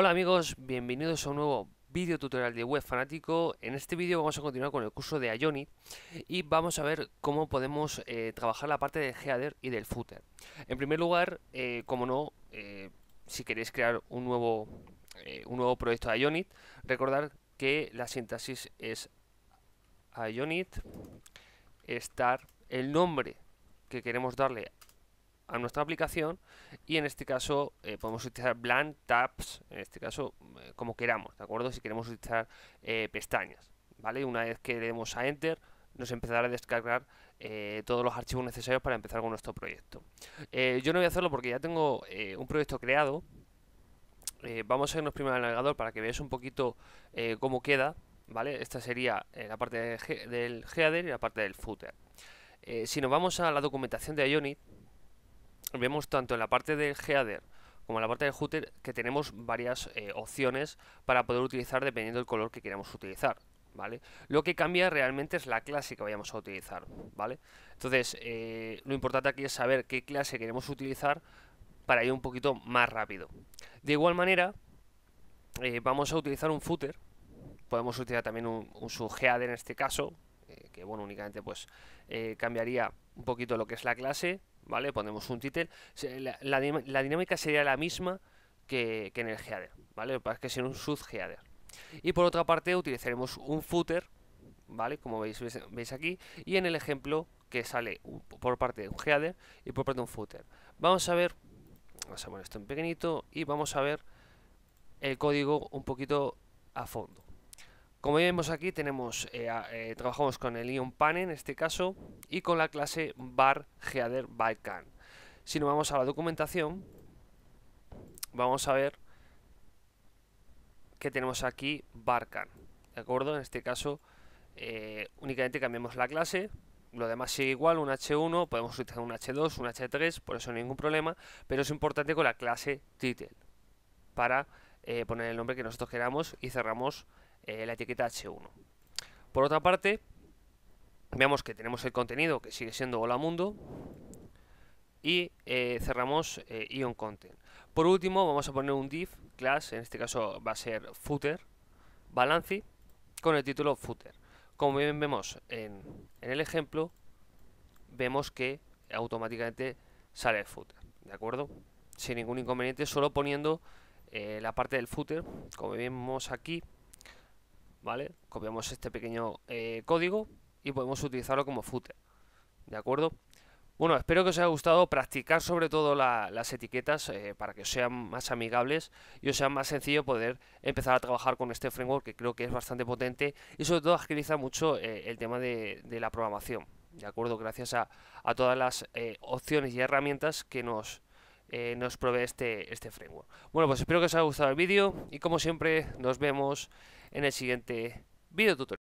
Hola amigos, bienvenidos a un nuevo vídeo tutorial de Web Fanático. En este vídeo vamos a continuar con el curso de Ionit y vamos a ver cómo podemos eh, trabajar la parte del header y del footer. En primer lugar, eh, como no, eh, si queréis crear un nuevo, un nuevo proyecto de Ionit, recordad que la síntesis es Ionit, estar el nombre que queremos darle a nuestra aplicación y en este caso eh, podemos utilizar blank tabs, en este caso eh, como queramos, ¿de acuerdo? Si queremos utilizar eh, pestañas, ¿vale? Una vez que le demos a Enter nos empezará a descargar todos los archivos necesarios para empezar con nuestro proyecto. yo no voy a hacerlo porque ya tengo un proyecto creado. vamos a irnos primero al navegador para que veáis un poquito cómo queda, ¿vale? Esta sería la parte del header y la parte del footer. si nos vamos a la documentación de Ionit vemos tanto en la parte del header como en la parte del footer que tenemos varias eh, opciones para poder utilizar dependiendo del color que queramos utilizar. ¿Vale? Lo que cambia realmente es la clase que vayamos a utilizar, ¿vale? Entonces, eh, lo importante aquí es saber qué clase queremos utilizar para ir un poquito más rápido. De igual manera, eh, vamos a utilizar un footer, podemos utilizar también un, subheader en este caso, que bueno, únicamente pues cambiaría un poquito lo que es la clase ¿vale? Ponemos un título. La, dinámica sería la misma que, en el header, ¿vale? Para que sea un subheader. Y por otra parte utilizaremos un footer, ¿vale? Como veis, veis, aquí, y en el ejemplo que sale por parte de un header y por parte de un footer. Vamos a ver, vamos a poner esto en pequeñito y vamos a ver el código un poquito a fondo. Como vemos aquí, tenemos, eh, eh, trabajamos con el ion en este caso y con la clase bar header can Si nos vamos a la documentación, vamos a ver que tenemos aquí barcan. ¿De acuerdo? En este caso, eh, únicamente cambiamos la clase. Lo demás sigue igual, un h1, podemos utilizar un h2, un h3, por eso ningún problema, pero es importante con la clase title para poner el nombre que nosotros queramos y cerramos eh, la etiqueta H1. Por otra parte, vemos que tenemos el contenido que sigue siendo Hola Mundo y eh, cerramos eh, Ion Content. Por último, vamos a poner un div class, en este caso va a ser footer, balance, con el título footer. Como bien vemos en, el ejemplo, vemos que automáticamente sale el footer, ¿de acuerdo? Sin ningún inconveniente, solo poniendo la parte del footer, como vemos aquí, Copiamos este pequeño eh, código y podemos utilizarlo como footer, ¿de acuerdo? Bueno, espero que os haya gustado practicar sobre todo las etiquetas eh, para que sean más amigables y os sea más sencillo poder empezar a trabajar con este framework que creo que es bastante potente y sobre todo agiliza mucho eh, el tema de, la programación, ¿de acuerdo? Gracias a, todas las opciones y herramientas que nos, eh, nos provee este, este framework. Bueno, pues espero que os haya gustado el vídeo y como siempre nos vemos en el siguiente vídeo tutorial.